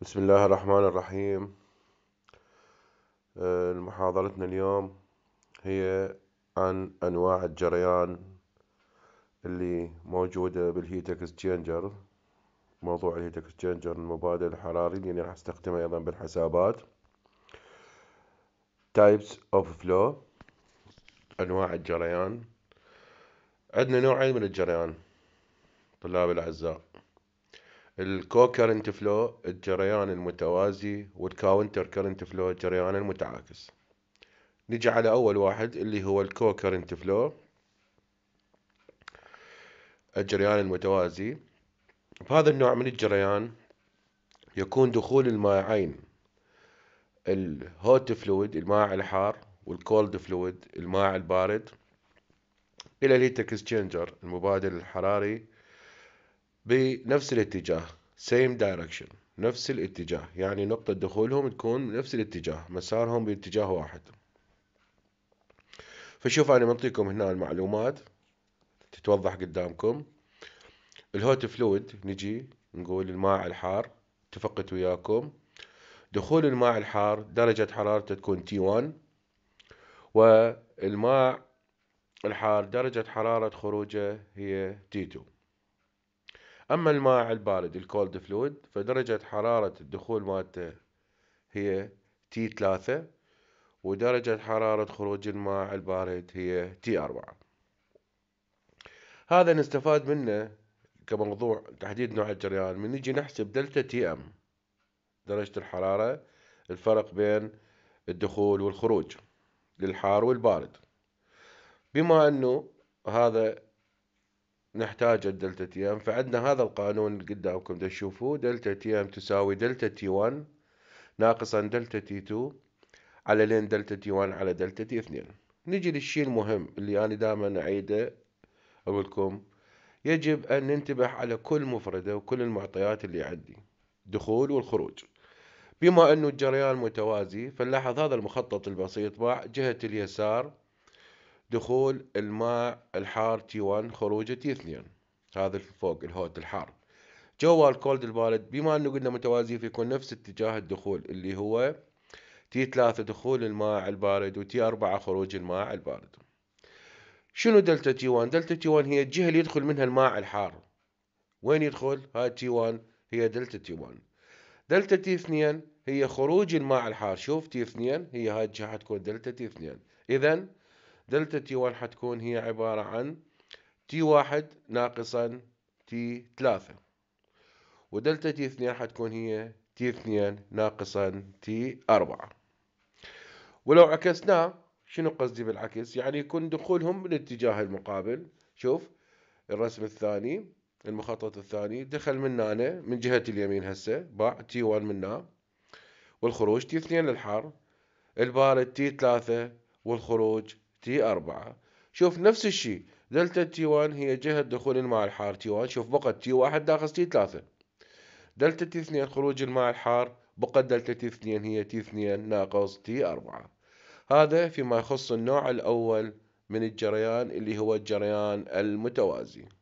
بسم الله الرحمن الرحيم آه، محاضرتنا اليوم هي عن أنواع الجريان اللي موجودة بالهيت اكسشينجر موضوع الهيت اكسشينجر المبادئ الحراري اللي راح استخدمه أيضا بالحسابات types of flow أنواع الجريان عندنا نوعين من الجريان طلاب الأعزاء الكوكرنت فلو الجريان المتوازي والكاونتر كرنت فلو الجريان المتعاكس نجي على اول واحد اللي هو الكوكرنت فلو الجريان المتوازي بهذا النوع من الجريان يكون دخول المائعين الهوت فلويد الماء الحار والكولد فلويد الماء البارد الى الهيت اكسشينجر المبادل الحراري بنفس الاتجاه same direction نفس الاتجاه يعني نقطة دخولهم تكون نفس الاتجاه مسارهم باتجاه واحد فشوف أنا منطيكم هنا المعلومات تتوضح قدامكم الهوت فلويد نجي نقول الماء الحار اتفقت وياكم دخول الماء الحار درجة حرارته تكون تي 1 والماء الحار درجة حرارة خروجه هي تي 2 اما الماء البارد الكولد فلويد فدرجة حرارة الدخول مالته هي تي ثلاثة ودرجة حرارة خروج الماء البارد هي تي أربعة هذا نستفاد منه كموضوع تحديد نوع الجريان من نجي نحسب دلتا تي ام درجة الحرارة الفرق بين الدخول والخروج للحار والبارد بما انه هذا نحتاج الدلتا تي ام فعندنا هذا القانون اللي قدامكم تشوفوه دلتا تي ام تساوي دلتا تي 1 ناقصا دلتا تي 2 على لين دلتا تي 1 على دلتا تي 2 نجي للشيء المهم اللي أنا دائما أعيده أقول لكم يجب أن ننتبه على كل مفردة وكل المعطيات اللي عندي دخول والخروج بما أنه الجريان متوازي فنلاحظ هذا المخطط البسيط مع جهة اليسار دخول الماء الحار تي 1 خروجه تي 2 هذا فوق الهوت الحار جوا الكولد البارد بما انه قلنا متوازي فيكون نفس اتجاه الدخول اللي هو تي 3 دخول الماء البارد وتي 4 خروج الماء البارد شنو دلتا تي 1 دلتا تي 1 هي الجهه اللي يدخل منها الماء الحار وين يدخل هاي تي 1 هي دلتا تي 1 دلتا تي 2 هي خروج الماء الحار شوف تي 2 هي هاي الجهه حتكون دلتا تي 2 اذا دلتا تي 1 حتكون هي عبارة عن تي 1 ناقصا تي 3 ودلتا تي 2 حتكون هي تي 2 ناقصا تي 4 ولو عكسناه شنو قصدي بالعكس يعني يكون دخولهم من الاتجاه المقابل شوف الرسم الثاني المخطط الثاني دخل من هنا من جهة اليمين هسه باع تي 1 منا والخروج تي 2 للحار البارد تي 3 والخروج تي 4 شوف نفس الشيء دلتا تي 1 هي جهة دخول الماء الحار تي 1 شوف بقى تي 1 داخل تي 3 دلتا تي 2 خروج الماء الحار بقى دلتا تي 2 هي تي 2 ناقص تي 4 هذا فيما يخص النوع الأول من الجريان اللي هو الجريان المتوازي